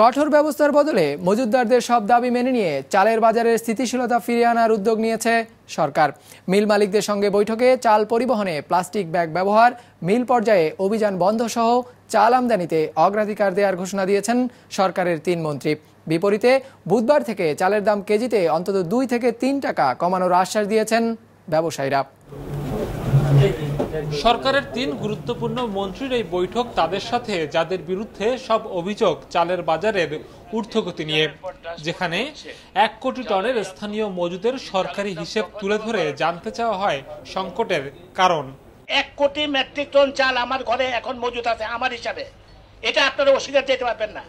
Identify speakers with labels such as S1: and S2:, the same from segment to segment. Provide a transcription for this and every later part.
S1: কঠোর ব্যবস্থার বদলে মজুদদারদের সব দাবি মেনে নিয়ে চালের বাজারের স্থিতিশীলতা ফিরিয়ে আনার উদ্যোগ নিয়েছে সরকার মিল মালিকদের সঙ্গে বৈঠকে চাল পরিবহনে প্লাস্টিক ব্যাগ ব্যবহার মিল পর্যায়ে অভিযান বন্ধ সহ চাল আমদানিতে অগ্রাধিকার দেওয়ার ঘোষণা দিয়েছেন সরকারের তিন মন্ত্রী বিপরীতে বুধবার থেকে চালের দাম কেজিতে অন্তত দুই থেকে তিন টাকা কমানোর আশ্বাস দিয়েছেন ব্যবসায়ীরা সরকারের তিন গুরুত্বপূর্ণ মন্ত্রীর এই বৈঠক তাদের সাথে যাদের বিরুদ্ধে সব অভিযোগ চালের বাজারের ঊর্ধ্বগতি নিয়ে যেখানে এক কোটি টনের স্থানীয় মজুদের সরকারি হিসেব তুলে ধরে জানতে চাওয়া হয় সংকটের কারণ এক কোটি মেট্রিক টন চাল আমার ঘরে এখন মজুদ আছে আমার হিসাবে এটা আপনারা অস্বীকার যেতে পারবেন না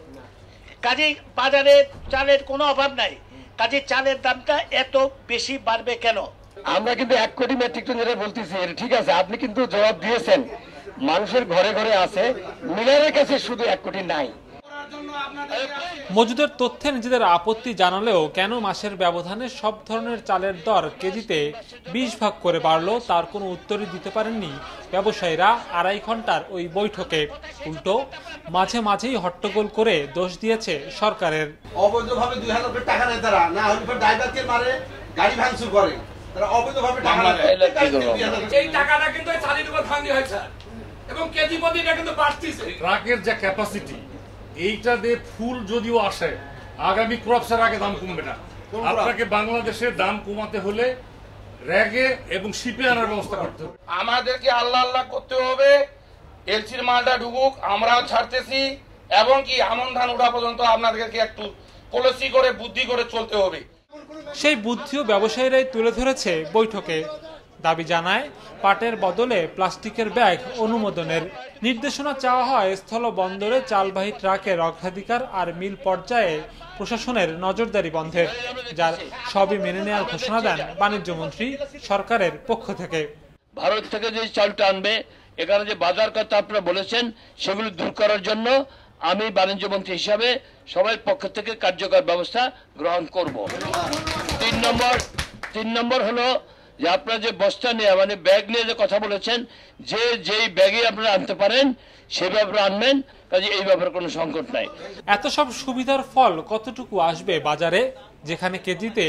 S1: কাজে বাজারে চালের কোনো অভাব নাই কাজে চালের দামটা এত বেশি বাড়বে কেন আমরা কিন্তু এক কোটি মেট্রিক টন যেটা বলতেছি ঠিক আছে আপনি কিন্তু জবাব দিয়েছেন মানুষের ঘরে ঘরে আছে মিলারের কাছে শুধু এক কোটি নাই মজুদের তথ্যে নিজেদের আপত্তি জানালেও কেন মাসের ব্যবধানে সব ধরনের চালের দর কেজিতে বিশ ভাগ করে বাড়লো তার কোনো উত্তরই দিতে পারেননি ব্যবসায়ীরা আড়াই ঘন্টার ওই বৈঠকে উল্টো মাঝে মাঝেই হট্টগোল করে দোষ দিয়েছে সরকারের অবৈধভাবে দুই হাজার টাকা নেয় তারা না হলে ড্রাইভারকে মারে গাড়ি ভাঙচুর করে এবং আপনাকে দাম কমাতে হলে র্যাগে এবং শিপে আনার ব্যবস্থা করতে হবে আমাদেরকে আল্লাহ আল্লাহ করতে হবে এলসির মালটা ঢুকুক আমরাও ছাড়তেছি এবং কি আমন ধান উঠা পর্যন্ত আপনাদেরকে একটু কলসি করে বুদ্ধি করে চলতে হবে সেই বুদ্ধিও ব্যবসায়ীরাই তুলে ধরেছে বৈঠকে দাবি জানায় পাটের বদলে প্লাস্টিকের ব্যাগ অনুমোদনের নির্দেশনা চাওয়া হয় স্থল বন্দরে চালবাহী ট্রাকের অগ্রাধিকার আর মিল পর্যায়ে প্রশাসনের নজরদারি বন্ধের যার সবই মেনে নেওয়ার ঘোষণা দেন বাণিজ্যমন্ত্রী সরকারের পক্ষ থেকে ভারত থেকে যে চালটা আনবে এখানে যে বাজার কথা আপনারা বলেছেন সেগুলো দূর করার জন্য আমি বাণিজ্য মন্ত্রী হিসাবে সবাই পক্ষ থেকে কার্যকর ব্যবস্থা গ্রহণ করব তিন নম্বর তিন নম্বর হলো যে আপনারা যে বস্তা নিয়ে মানে ব্যাগ নিয়ে যে কথা বলেছেন যে যেই ব্যাগে আপনারা আনতে পারেন সে ব্যাপারে আনবেন কাজে এই ব্যাপারে কোনো সংকট নাই এত সব সুবিধার ফল কতটুকু আসবে বাজারে যেখানে কেজিতে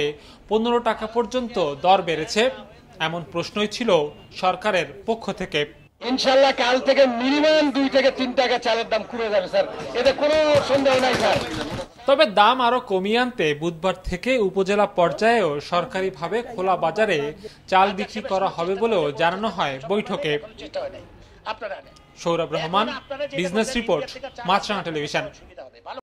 S1: পনেরো টাকা পর্যন্ত দর বেড়েছে এমন প্রশ্নই ছিল সরকারের পক্ষ থেকে ইনশাল্লাহ কাল থেকে মিনিমাম দুই থেকে তিন টাকা চালের দাম কমে যাবে স্যার এতে কোনো সন্দেহ নাই স্যার তবে দাম আরও কমিয়ে আনতে বুধবার থেকে উপজেলা পর্যায়েও সরকারিভাবে খোলা বাজারে চাল বিক্রি করা হবে বলেও জানানো হয় বৈঠকে Saurav Rahman business report Maasranga television